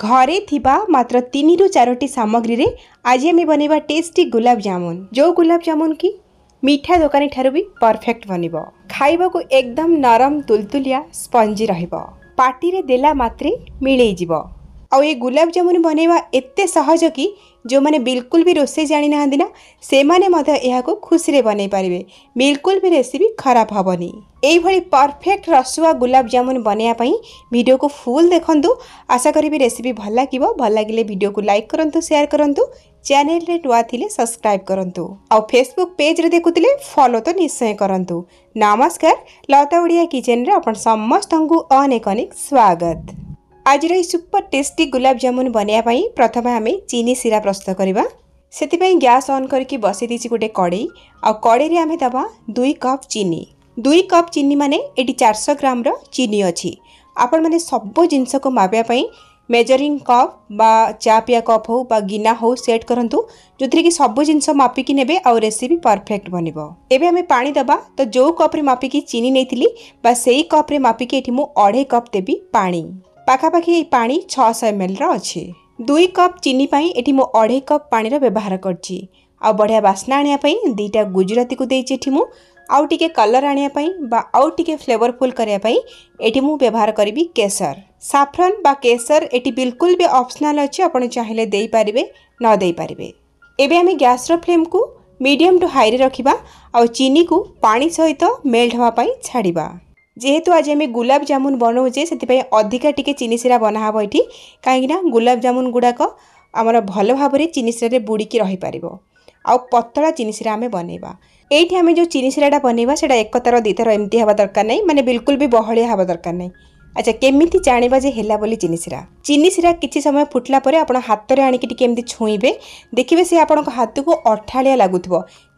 ଘରେ ଥିବା ମାତ୍ର ତିନିରୁ ଚାରୋଟି ସାମଗ୍ରୀରେ ଆଜି ଆମେ ବନେଇବା ଟେଷ୍ଟି ଗୁଲାବଜାମୁନ ଯେଉଁ ଗୁଲାବଜାମୁନ କି ମିଠା ଦୋକାନୀ ଠାରୁ ବି ପରଫେକ୍ଟ ବନିବ ଖାଇବାକୁ ଏକଦମ ନରମ ତୁଲତୁଲିଆ ସ୍ପଞ୍ଜି ରହିବ ପାଟିରେ ଦେଲା ମାତ୍ରେ ମିଳେଇଯିବ आ गुलाब जामुन बनवा एत सहज कि जो मैंने बिलकुल भी रोसे जाणी ना से खुशी बन पारे बिलकुल भी रेसीपी खराब हेनी ये परफेक्ट रसुआ गुलाब जामुन बनवाई भिडियो को फुल देखु आशा करी रेसीपी भल लगे भल लगे भिड को लाइक करूँ सेयार करूँ चेल नुआ थी सब्सक्राइब करूँ आ फेसबुक पेज रे देखुले फलो तो निश्चय करूँ नमस्कार लता ओडिया किचेन आप अपन समस्त अनेक अनेक स्वागत ଆଜିର ଏହି ସୁପର ଟେଷ୍ଟି ଗୁଲାବଜାମୁନ ବନାଇବା ପାଇଁ ପ୍ରଥମେ ଆମେ ଚିନି ଶିରା ପ୍ରସ୍ତୁତ କରିବା ସେଥିପାଇଁ ଗ୍ୟାସ୍ ଅନ୍ କରିକି ବସାଇ ଦେଇଛି ଗୋଟେ କଡ଼େଇ ଆଉ କଡ଼େଇରେ ଆମେ ଦେବା ଦୁଇ କପ୍ ଚିନି ଦୁଇ କପ୍ ଚିନି ମାନେ ଏଠି ଚାରିଶହ ଗ୍ରାମର ଚିନି ଅଛି ଆପଣମାନେ ସବୁ ଜିନିଷକୁ ମାପିବା ପାଇଁ মেজরিং কপ বা চা পিয়া কপ হোক বা গিনা হোক সেট করতু যেথিরে কি সবু জিনিস মাপিকি নেবে আউ রেসিপি পরফেক্ট বনব এবে আমি পা দেবা তো যে কপ্রে মাপিকি চিনি নেই বা সেই কপ্রে মাপিকি এটি মু অঢ়াই কপ দেবি পাঁচ ପାଖାପାଖି ଏଇ ପାଣି ଛଅଶହ ଏମ୍ଏଲ୍ର ଅଛି ଦୁଇ କପ୍ ଚିନି ପାଇଁ ଏଠି ମୁଁ ଅଢ଼େଇ କପ୍ ପାଣିର ବ୍ୟବହାର କରିଛି ଆଉ ବଢ଼ିଆ ବାସ୍ନା ଆଣିବା ପାଇଁ ଦୁଇଟା ଗୁଜୁରାତିକୁ ଦେଇଛି ଏଠି ମୁଁ ଆଉ ଟିକେ କଲର୍ ଆଣିବା ପାଇଁ ବା ଆଉ ଟିକେ ଫ୍ଲେଭରଫୁଲ୍ କରିବା ପାଇଁ ଏଠି ମୁଁ ବ୍ୟବହାର କରିବି କେସର ସାଫ୍ରନ୍ ବା କେସର ଏଠି ବିଲକୁଲ ବି ଅପସନାଲ୍ ଅଛି ଆପଣ ଚାହିଁଲେ ଦେଇପାରିବେ ନ ଦେଇପାରିବେ ଏବେ ଆମେ ଗ୍ୟାସ୍ର ଫ୍ଲେମ୍କୁ ମିଡ଼ିୟମ୍ ଟୁ ହାଇରେ ରଖିବା ଆଉ ଚିନିକୁ ପାଣି ସହିତ ମେଲ୍ଟ ହେବା ପାଇଁ ଛାଡ଼ିବା যেহেতু আজ আমি গোলাপ জামুন বনাউছে সেপাই অধিকা টিকে চিনি সিরা বনা বনাহব এটি কিনা গোলাপ জামুন গুড়াক আমার ভাল ভাবে চিনি সিরারে বুড়িকি রহিপারিব আউ পতলা চিনি সিরা আমি বনাইবা এইটি আমি যে চিনি সিরাটা বনাইবা সেটা একতার দ্বিতার এমতি হওয়া দরকার নাই মানে বিলকুল বি বহলিয়া হওয়া দরকার নাই আচ্ছা কেমিতি জাঁয়া যে হেলা বলে চিনি সিরা চিনি কিছু সময় ফুটলা পরে আপনার হাতের আনিকি টিকি এমনি ছুঁইবে দেখবে সে আপনার হাতক অঠাড়িয়া লাগুব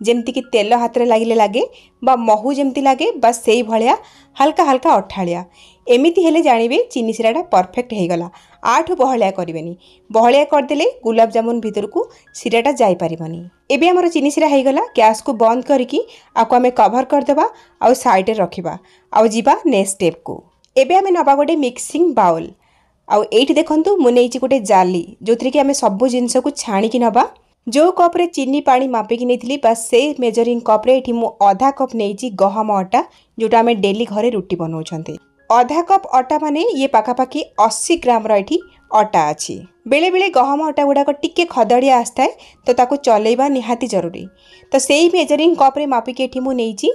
যেমিকি তেল হাতের লাগলে লাগে বা মহু যেমি লাগে বা সেই ভায়া হালকা হালকা অঠাড়িয়া এমিতি হলে জাঁবে চিনিসিরাটা সিরাটা পরফেক্ট হয়ে গলা আঠু বহলিয়া করবেনি বহলিয়া করেদেলে গুলাবজামুন ভিতরক সিরাটা যাইপারবনি এবে আমার চিনি সিরা হয়ে গলা গ্যাসক বন্ধ করি আমি কভর করেদেবা আইডে রখবা আউ যা নেক্সট স্টেপ কু ଏବେ ଆମେ ନେବା ଗୋଟେ ମିକ୍ସିଂ ବାଉଲ୍ ଆଉ ଏଇଠି ଦେଖନ୍ତୁ ମୁଁ ନେଇଛି ଗୋଟେ ଜାଲି ଯେଉଁଥିରେ କି ଆମେ ସବୁ ଜିନିଷକୁ ଛାଣିକି ନେବା ଯେଉଁ କପ୍ରେ ଚିନି ପାଣି ମାପିକି ନେଇଥିଲି ବା ସେଇ ମେଜରିଂ କପ୍ରେ ଏଠି ମୁଁ ଅଧା କପ୍ ନେଇଛି ଗହମ ଅଟା ଯେଉଁଟା ଆମେ ଡେଲି ଘରେ ରୁଟି ବନାଉଛନ୍ତି ଅଧା କପ୍ ଅଟା ମାନେ ଇଏ ପାଖାପାଖି ଅଶୀ ଗ୍ରାମର ଏଠି ଅଟା ଅଛି ବେଳେବେଳେ ଗହମ ଅଟା ଗୁଡ଼ାକ ଟିକେ ଖଦଡ଼ିଆ ଆସିଥାଏ ତ ତାକୁ ଚଲେଇବା ନିହାତି ଜରୁରୀ ତ ସେଇ ମେଜରିଂ କପ୍ରେ ମାପିକି ଏଠି ମୁଁ ନେଇଛି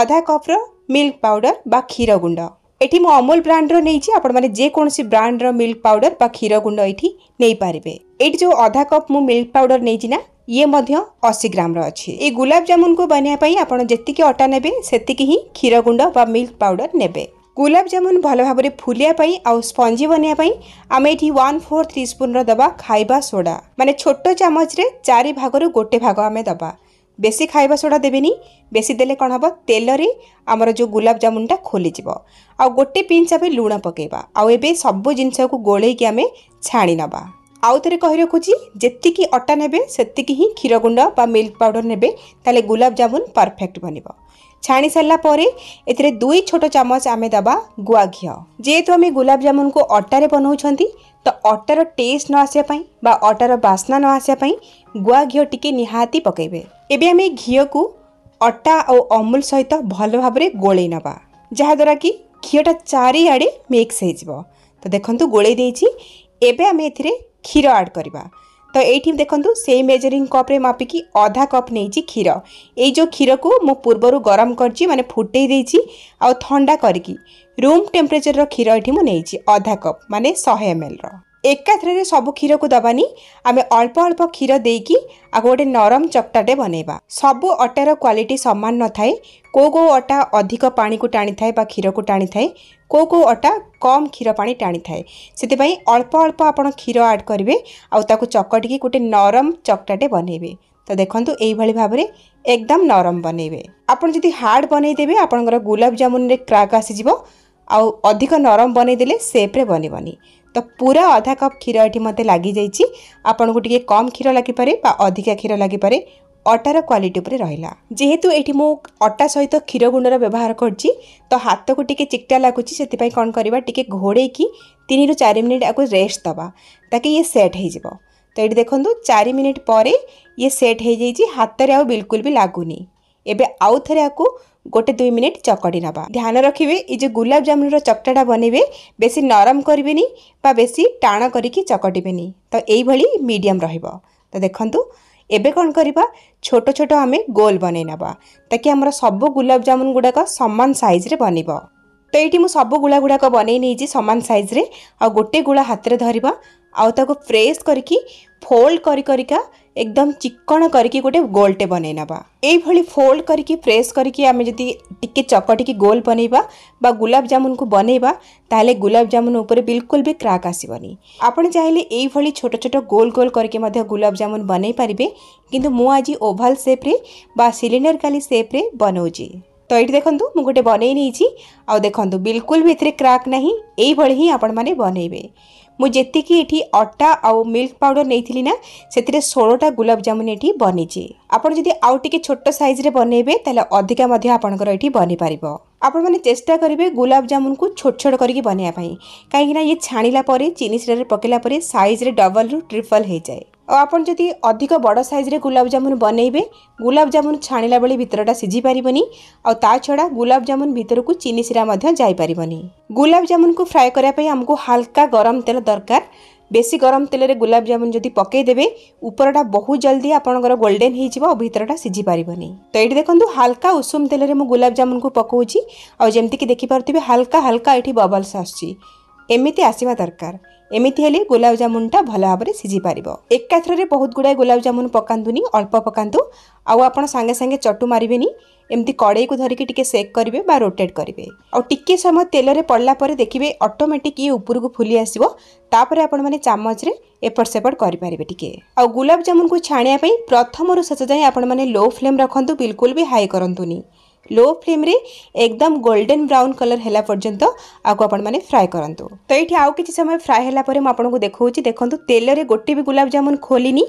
ଅଧା କପ୍ର ମିଲ୍କ ପାଉଡ଼ର ବା କ୍ଷୀର ଗୁଣ୍ଡ এটি ମୁଁ ଅମୁଲ ବ୍ରାଣ୍ଡର ନେଇଛି ଆପଣମାନେ ଯେକୌଣସି ବ୍ରାଣ୍ଡର ମିଲ୍କ ପାଉଡ଼ର ବା କ୍ଷୀର ଗୁଣ୍ଡ ଏଇଠି ନେଇପାରିବେ ଏଇଠି ଯେଉଁ ଅଧା କପ୍ ମୁଁ ମିଲ୍କ ପାଉଡ଼ର ନେଇଛି ନା ଇଏ ମଧ୍ୟ ଅଶୀ ଗ୍ରାମର ଅଛି ଏଇ ଗୁଲାବଜାମୁନକୁ ବନେଇବା ପାଇଁ ଆପଣ ଯେତିକି ଅଟା ନେବେ ସେତିକି ହିଁ କ୍ଷୀର ଗୁଣ୍ଡ ବା ମିଲ୍କ ପାଉଡ଼ର ନେବେ ଗୁଲାବଜାମୁନ ଭଲ ଭାବରେ ଫୁଲିବା ପାଇଁ ଆଉ ସ୍ପଞ୍ଜି ବନେଇବା ପାଇଁ ଆମେ ଏଠି ୱାନ୍ ଫୋର୍ ଥ୍ରୀ ସ୍ପୁନ୍ର ଦେବା ଖାଇବା ସୋଡ଼ା ମାନେ ଛୋଟ ଚାମଚରେ ଚାରି ଭାଗରୁ ଗୋଟେ ଭାଗ ଆମେ ଦେବା ବେଶୀ ଖାଇବା ସୋଡ଼ା ଦେବେନି ବେଶୀ ଦେଲେ କ'ଣ ହେବ ତେଲରେ ଆମର ଯେଉଁ ଗୁଲାବଜାମୁନଟା ଖୋଲିଯିବ ଆଉ ଗୋଟେ ପିଞ୍ଚ ଆମେ ଲୁଣ ପକାଇବା ଆଉ ଏବେ ସବୁ ଜିନିଷକୁ ଗୋଳେଇକି ଆମେ ଛାଣି ନେବା ଆଉ ଥରେ କହି ରଖୁଛି ଯେତିକି ଅଟା ନେବେ ସେତିକି ହିଁ କ୍ଷୀର ଗୁଣ୍ଡ ବା ମିଲ୍କ ପାଉଡ଼ର ନେବେ ତାହେଲେ ଗୁଲାବଜାମୁନ ପରଫେକ୍ଟ ବନିବ ଛାଣି ସାରିଲା ପରେ ଏଥିରେ ଦୁଇ ଛୋଟ ଚାମଚ ଆମେ ଦେବା ଗୁଆ ଘିଅ ଯେହେତୁ ଆମେ ଗୁଲାବଜାମୁନକୁ ଅଟାରେ ବନାଉଛନ୍ତି ତ ଅଟାର ଟେଷ୍ଟ ନ ଆସିବା ପାଇଁ ବା ଅଟାର ବାସ୍ନା ନ ଆସିବା ପାଇଁ ଗୁଆ ଘିଅ ଟିକେ ନିହାତି ପକାଇବେ ଏବେ ଆମେ ଘିଅକୁ ଅଟା ଆଉ ଅମୁଲ ସହିତ ଭଲ ଭାବରେ ଗୋଳେଇ ନେବା ଯାହାଦ୍ୱାରା କି ଘିଅଟା ଚାରିଆଡ଼େ ମିକ୍ସ ହେଇଯିବ ତ ଦେଖନ୍ତୁ ଗୋଳେଇ ଦେଇଛି ଏବେ ଆମେ ଏଥିରେ କ୍ଷୀର ଆଡ଼୍ କରିବା ତ ଏଇଠି ଦେଖନ୍ତୁ ସେଇ ମେଜରିଂ କପ୍ରେ ମାପିକି ଅଧା କପ୍ ନେଇଛି କ୍ଷୀର ଏଇ ଯେଉଁ କ୍ଷୀରକୁ ମୁଁ ପୂର୍ବରୁ ଗରମ କରିଛି ମାନେ ଫୁଟେଇ ଦେଇଛି ଆଉ ଥଣ୍ଡା କରିକି ରୁମ୍ ଟେମ୍ପରେଚର୍ର କ୍ଷୀର ଏଠି ମୁଁ ନେଇଛି ଅଧା କପ୍ ମାନେ ଶହେ ଏମ୍ଏଲ୍ର ଏକାଥରରେ ସବୁ କ୍ଷୀରକୁ ଦେବାନି ଆମେ ଅଳ୍ପ ଅଳ୍ପ କ୍ଷୀର ଦେଇକି ଆଉ ଗୋଟେ ନରମ ଚକଟାଟେ ବନେଇବା ସବୁ ଅଟାର କ୍ୱାଲିଟି ସମାନ ନଥାଏ କେଉଁ କେଉଁ ଅଟା ଅଧିକ ପାଣିକୁ ଟାଣିଥାଏ ବା କ୍ଷୀରକୁ ଟାଣିଥାଏ କେଉଁ କେଉଁ ଅଟା କମ୍ କ୍ଷୀର ପାଣି ଟାଣିଥାଏ ସେଥିପାଇଁ ଅଳ୍ପ ଅଳ୍ପ ଆପଣ କ୍ଷୀର ଆଡ଼୍ କରିବେ ଆଉ ତାକୁ ଚକଟିକି ଗୋଟେ ନରମ ଚକଟାଟେ ବନେଇବେ ତ ଦେଖନ୍ତୁ ଏଇଭଳି ଭାବରେ ଏକଦମ ନରମ ବନେଇବେ ଆପଣ ଯଦି ହାର୍ଡ଼ ବନେଇଦେବେ ଆପଣଙ୍କର ଗୁଲାବଜାମୁନରେ କ୍ରାକ୍ ଆସିଯିବ ଆଉ ଅଧିକ ନରମ ବନେଇଦେଲେ ସେପ୍ରେ ବନିବନି ତ ପୁରା ଅଧା କପ୍ କ୍ଷୀର ଏଠି ମୋତେ ଲାଗିଯାଇଛି ଆପଣଙ୍କୁ ଟିକିଏ କମ୍ କ୍ଷୀର ଲାଗିପାରେ ବା ଅଧିକା କ୍ଷୀର ଲାଗିପାରେ ଅଟାର କ୍ୱାଲିଟି ଉପରେ ରହିଲା ଯେହେତୁ ଏଠି ମୁଁ ଅଟା ସହିତ କ୍ଷୀର ଗୁଣ୍ଡର ବ୍ୟବହାର କରୁଛି ତ ହାତକୁ ଟିକେ ଚିକଟା ଲାଗୁଛି ସେଥିପାଇଁ କ'ଣ କରିବା ଟିକେ ଘୋଡ଼େଇକି ତିନିରୁ ଚାରି ମିନିଟ୍ ଆକୁ ରେଷ୍ଟ ଦେବା ତାକି ଇଏ ସେଟ୍ ହେଇଯିବ ତ ଏଇଠି ଦେଖନ୍ତୁ ଚାରି ମିନିଟ୍ ପରେ ଇଏ ସେଟ୍ ହେଇଯାଇଛି ହାତରେ ଆଉ ବିଲକୁଲ ବି ଲାଗୁନି ଏବେ ଆଉ ଥରେ ଆକୁ ଗୋଟେ ଦୁଇ ମିନିଟ୍ ଚକଡ଼ି ନେବା ଧ୍ୟାନ ରଖିବେ ଏ ଯେଉଁ ଗୁଲାବଜାମୁନର ଚକଟାଟା ବନେଇବେ ବେଶୀ ନରମ କରିବେନି ବା ବେଶୀ ଟାଣ କରିକି ଚକଟିବେନି ତ ଏଇଭଳି ମିଡ଼ିୟମ୍ ରହିବ ତ ଦେଖନ୍ତୁ ଏବେ କ'ଣ କରିବା ଛୋଟ ଛୋଟ ଆମେ ଗୋଲ୍ ବନେଇ ନେବା ତାକି ଆମର ସବୁ ଗୁଲାବଜାମୁନ ଗୁଡ଼ାକ ସମାନ ସାଇଜ୍ରେ ବନିବ ତ ଏଇଠି ମୁଁ ସବୁ ଗୁଳା ଗୁଡ଼ାକ ବନେଇ ନେଇଛି ସମାନ ସାଇଜ୍ରେ ଆଉ ଗୋଟେ ଗୁଳା ହାତରେ ଧରିବା ଆଉ ତାକୁ ପ୍ରେସ୍ କରିକି ଫୋଲ୍ଡ କରି କରିକା একদম ଚିକଣ କରିକି ଗୋଟେ ଗୋଲ୍ଟେ ବନେଇ ନେବା ଏଇଭଳି ଫୋଲ୍ଡ କରିକି ପ୍ରେସ୍ କରିକି ଆମେ ଯଦି ଟିକେ ଚକଟିକି ଗୋଲ୍ ବନେଇବା ବା ଗୁଲାବଜାମୁନକୁ ବନେଇବା ତାହେଲେ ଗୁଲାବଜାମୁନ ଉପରେ ବିଲକୁଲ ବି କ୍ରାକ୍ ଆସିବନି ଆପଣ ଚାହିଁଲେ ଏଇଭଳି ଛୋଟ ଛୋଟ ଗୋଲ୍ ଗୋଲ୍ କରିକି ମଧ୍ୟ ଗୁଲାବଜାମୁନ ବନେଇ ପାରିବେ କିନ୍ତୁ ମୁଁ ଆଜି ଓଭାଲ୍ ସେପ୍ରେ ବା ସିଲିଣ୍ଡର ଗାଲି ସେପ୍ରେ ବନଉଛି ତ ଏଇଠି ଦେଖନ୍ତୁ ମୁଁ ଗୋଟେ ବନେଇ ନେଇଛି ଆଉ ଦେଖନ୍ତୁ ବିଲକୁଲ ବି ଏଥିରେ କ୍ରାକ୍ ନାହିଁ ଏଇଭଳି ହିଁ ଆପଣମାନେ ବନେଇବେ ମୁଁ ଯେତିକି ଏଠି ଅଟା ଆଉ ମିଲ୍କ ପାଉଡ଼ର ନେଇଥିଲି ନା ସେଥିରେ ଷୋହଳଟା ଗୁଲାବଜାମୁନ ଏଠି ବନିଛି ଆପଣ ଯଦି ଆଉ ଟିକେ ଛୋଟ ସାଇଜ୍ରେ ବନେଇବେ ତାହେଲେ ଅଧିକା ମଧ୍ୟ ଆପଣଙ୍କର ଏଠି ବନିପାରିବ ଆପଣମାନେ ଚେଷ୍ଟା କରିବେ ଗୁଲାବଜାମୁନକୁ ଛୋଟ ଛୋଟ କରିକି ବନେଇବା ପାଇଁ କାହିଁକିନା ଇଏ ଛାଣିଲା ପରେ ଚିନି ଶିରାରେ ପକାଇଲା ପରେ ସାଇଜ୍ରେ ଡବଲରୁ ଟ୍ରିପଲ୍ ହୋଇଯାଏ আপন যদি অধিক বড় সাইজরে গুলাবজামুন বনাইবে গুলাবজামুন ছাণিলা বেড়ে ভিতরটা সিঝি পারিবনি আউ তা ছড়া গুলাবজামুন ভিতরকু চিনি সিরা মধ্যে যাইপারিবনি গুলাবজামুনকু ফ্রাই করা আমকু হালকা গরম তেল দরকার বেশি গরম তেলের গুলাবজামুন যদি পকাই দেবে উপরটা বহু জলদি আপনার গোল্ডেন হয়ে যাব ভিতরটা সিঝি পারবনি তো এইটি দেখুন হালকা উষুম তেলের মু গুলাবজামুন পকাউছি আমিকি দেখিপারে হালকা হালকা এটি ববলস আসছে ଏମିତି ଆସିବା ଦରକାର ଏମିତି ହେଲେ ଗୋଲାପଜାମୁନଟା ଭଲ ଭାବରେ ସିଝିପାରିବ ଏକାଥରରେ ବହୁତ ଗୁଡ଼ାଏ ଗୋଲାପଜାମୁନ ପକାନ୍ତୁନି ଅଳ୍ପ ପକାନ୍ତୁ ଆଉ ଆପଣ ସାଙ୍ଗେ ସାଙ୍ଗେ ଚଟୁ ମାରିବେନି ଏମିତି କଡ଼େଇକୁ ଧରିକି ଟିକେ ସେକ୍ କରିବେ ବା ରୋଟେଟ୍ କରିବେ ଆଉ ଟିକିଏ ସମୟ ତେଲରେ ପଡ଼ିଲା ପରେ ଦେଖିବେ ଅଟୋମେଟିକ୍ ଇଏ ଉପରକୁ ଫୁଲି ଆସିବ ତାପରେ ଆପଣମାନେ ଚାମଚରେ ଏପଟ ସେପଟ କରିପାରିବେ ଟିକେ ଆଉ ଗୁଲାବଜାମୁନକୁ ଛାଣିବା ପାଇଁ ପ୍ରଥମରୁ ଶେଷ ଯାଏଁ ଆପଣମାନେ ଲୋ ଫ୍ଲେମ୍ ରଖନ୍ତୁ ବିଲକୁଲ ବି ହାଇ କରନ୍ତୁନି লো ফ্লেম্রে একদম গোল্ডেন ব্রাউন কলর হেলা পর্যন্ত আগু আপনার ফ্রাই করতু তো এইটি আউ কিছু সময় ফ্রাই হেলা পরে আপনার দেখছি দেখুন তেলরে গোটে বি গুলাবজামুন খোলিনি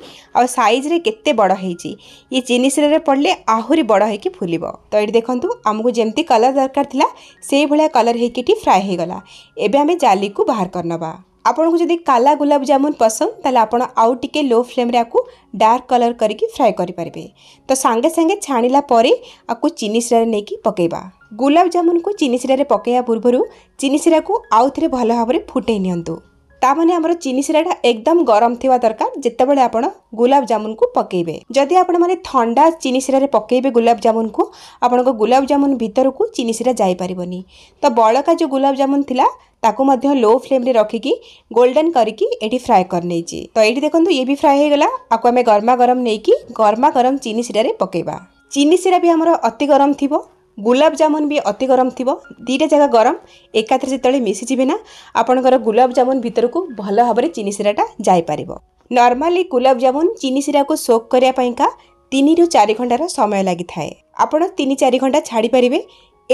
আইজরে কেতে বড় হয়েছি ইয়ে চিনি শিরারে পড়লে আহরি বড় হয়েকি ফুলব তো এইটি দেখুন আমি যেমতি কলর দরকার লা সেইভাবে কলর হয়েকি ফ্রাই হয়ে গলা এবে আমি জালিকু বাহার করে নেবা ଆପଣଙ୍କୁ ଯଦି କାଲା ଗୁଲାବଜାମୁନ ପସନ୍ଦ ତାହେଲେ ଆପଣ ଆଉ ଟିକେ ଲୋ ଫ୍ଲେମ୍ରେ ଆକୁ ଡାର୍କ କଲର୍ କରିକି ଫ୍ରାଏ କରିପାରିବେ ତ ସାଙ୍ଗେ ସାଙ୍ଗେ ଛାଣିଲା ପରେ ଆକୁ ଚିନି ଶିରାରେ ନେଇକି ପକାଇବା ଗୁଲାବଜାମୁନକୁ ଚିନି ଶିରାରେ ପକାଇବା ପୂର୍ବରୁ ଚିନି ଶିରାକୁ ଆଉ ଥରେ ଭଲ ଭାବରେ ଫୁଟେଇ ନିଅନ୍ତୁ ତାମାନେ ଆମର ଚିନି ଶିରାଟା ଏକଦମ ଗରମ ଥିବା ଦରକାର ଯେତେବେଳେ ଆପଣ ଗୁଲାବଜାମୁନକୁ ପକାଇବେ ଯଦି ଆପଣମାନେ ଥଣ୍ଡା ଚିନି ଶିରାରେ ପକାଇବେ ଗୁଲାବଜାମୁନକୁ ଆପଣଙ୍କ ଗୁଲାବଜାମୁନ ଭିତରକୁ ଚିନି ଶିରା ଯାଇପାରିବନି ତ ବଳକା ଯେଉଁ ଗୁଲାବଜାମୁନ ଥିଲା ତାକୁ ମଧ୍ୟ ଲୋ ଫ୍ଲେମ୍ରେ ରଖିକି ଗୋଲ୍ଡେନ୍ କରିକି ଏଠି ଫ୍ରାଏ କରିନେଇଛି ତ ଏଇଠି ଦେଖନ୍ତୁ ଇଏ ବି ଫ୍ରାଏ ହୋଇଗଲା ଆକୁ ଆମେ ଗରମା ଗରମ ନେଇକି ଗରମା ଗରମ ଚିନି ଶିରାରେ ପକାଇବା ଚିନି ଶିରା ବି ଆମର ଅତି ଗରମ ଥିବ ଗୁଲାବଜାମୁନ ବି ଅତି ଗରମ ଥିବ ଦୁଇଟା ଜାଗା ଗରମ ଏକାଥରେ ଯେତେବେଳେ ମିଶିଯିବେ ନା ଆପଣଙ୍କର ଗୁଲାବଜାମୁନ ଭିତରକୁ ଭଲ ଭାବରେ ଚିନି ଶିରାଟା ଯାଇପାରିବ ନର୍ମାଲି ଗୁଲାବଜାମୁନ ଚିନି ଶିରାକୁ ସୋକ୍ କରିବା ପାଇଁକା ତିନିରୁ ଚାରି ଘଣ୍ଟାର ସମୟ ଲାଗିଥାଏ ଆପଣ ତିନି ଚାରି ଘଣ୍ଟା ଛାଡ଼ିପାରିବେ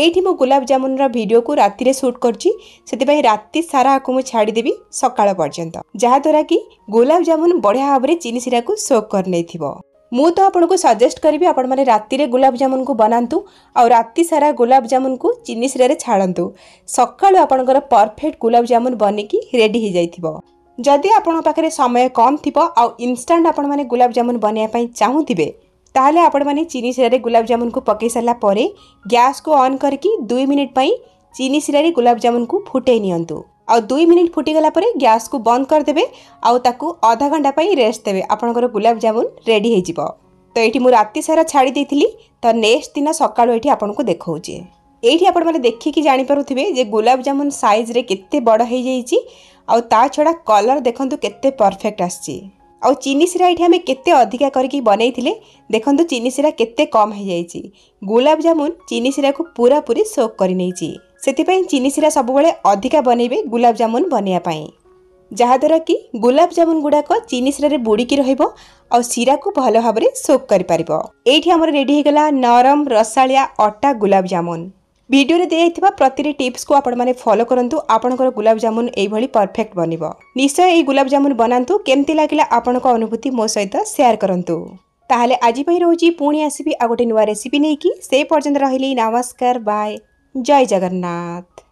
এইটি ମୁଁ ଗୁଲାବଜାମୁନର ଭିଡ଼ିଓକୁ ରାତିରେ ସୁଟ୍ କରିଛି ସେଥିପାଇଁ ରାତି ସାରା ଆକୁ ମୁଁ ଛାଡ଼ିଦେବି ସକାଳ ପର୍ଯ୍ୟନ୍ତ ଯାହାଦ୍ୱାରା କି ଗୁଲାବଜାମୁନ ବଢ଼ିଆ ଭାବରେ ଚିନି ସିରାକୁ ସୋକ୍ କରିନେଇଥିବ ମୁଁ ତ ଆପଣଙ୍କୁ ସଜେଷ୍ଟ କରିବି ଆପଣମାନେ ରାତିରେ ଗୁଲାବଜାମୁନକୁ ବନାନ୍ତୁ ଆଉ ରାତି ସାରା ଗୁଲାବଜାମୁନକୁ ଚିନି ସିରାରେ ଛାଡ଼ନ୍ତୁ ସକାଳୁ ଆପଣଙ୍କର ପରଫେକ୍ଟ ଗୁଲାବଜାମୁନ ବନିକି ରେଡ଼ି ହୋଇଯାଇଥିବ ଯଦି ଆପଣଙ୍କ ପାଖରେ ସମୟ କମ୍ ଥିବ ଆଉ ଇନଷ୍ଟାଣ୍ଟ ଆପଣମାନେ ଗୁଲାବଜାମୁନ ବନେଇବା ପାଇଁ ଚାହୁଁଥିବେ ତାହେଲେ ଆପଣମାନେ ଚିନି ଶିରାରେ ଗୁଲାବଜାମୁନକୁ ପକାଇ ସାରିଲା ପରେ ଗ୍ୟାସ୍କୁ ଅନ୍ କରିକି ଦୁଇ ମିନିଟ୍ ପାଇଁ ଚିନି ଶିରାରେ ଗୁଲାବଜାମୁନକୁ ଫୁଟାଇ ନିଅନ୍ତୁ ଆଉ ଦୁଇ ମିନିଟ୍ ଫୁଟିଗଲା ପରେ ଗ୍ୟାସ୍କୁ ବନ୍ଦ କରିଦେବେ ଆଉ ତାକୁ ଅଧଘଣ୍ଟା ପାଇଁ ରେଷ୍ଟ ଦେବେ ଆପଣଙ୍କର ଗୁଲାବଜାମୁନ ରେଡ଼ି ହେଇଯିବ ତ ଏଇଠି ମୁଁ ରାତି ସାରା ଛାଡ଼ି ଦେଇଥିଲି ତ ନେକ୍ସଟ ଦିନ ସକାଳୁ ଏଠି ଆପଣଙ୍କୁ ଦେଖାଉଛି ଏଇଠି ଆପଣମାନେ ଦେଖିକି ଜାଣିପାରୁଥିବେ ଯେ ଗୁଲାବଜାମୁନ ସାଇଜ୍ରେ କେତେ ବଡ଼ ହେଇଯାଇଛି ଆଉ ତା ଛଡ଼ା କଲର୍ ଦେଖନ୍ତୁ କେତେ ପରଫେକ୍ଟ ଆସିଛି ଆଉ ଚିନି ସିରା ଏଠି ଆମେ କେତେ ଅଧିକା କରିକି ବନେଇଥିଲେ ଦେଖନ୍ତୁ ଚିନି ସିରା କେତେ କମ୍ ହେଇଯାଇଛି ଗୁଲାବଜାମୁନ ଚିନି ସିରାକୁ ପୁରାପୁରି ସୋକ୍ କରିନେଇଛି ସେଥିପାଇଁ ଚିନି ସିରା ସବୁବେଳେ ଅଧିକା ବନେଇବେ ଗୁଲାବଜାମୁନ ବନେଇବା ପାଇଁ ଯାହାଦ୍ୱାରା କି ଗୁଲାବଜାମୁନ ଗୁଡ଼ାକ ଚିନି ସିରାରେ ବୁଡ଼ିକି ରହିବ ଆଉ ସିରାକୁ ଭଲ ଭାବରେ ସୋକ୍ କରିପାରିବ ଏଇଠି ଆମର ରେଡ଼ି ହେଇଗଲା ନରମ ରସାଳିଆ ଅଟା ଗୁଲାବଜାମୁନ भिडियो दी जा प्रति टीप्स को आपलो करूँ आपंकर गुलाबजामुन यही परफेक्ट बनब निश्चय यही गुलाबजामुन बनातु केमती लगला आपंक अनुभूति मो सहित सेयार करूँ ताल आज रोजी पुणी आसबी आ गोटे नुआ रेसीपी नहीं कि से पर्यटन रही नमस्कार बाय जय जगन्नाथ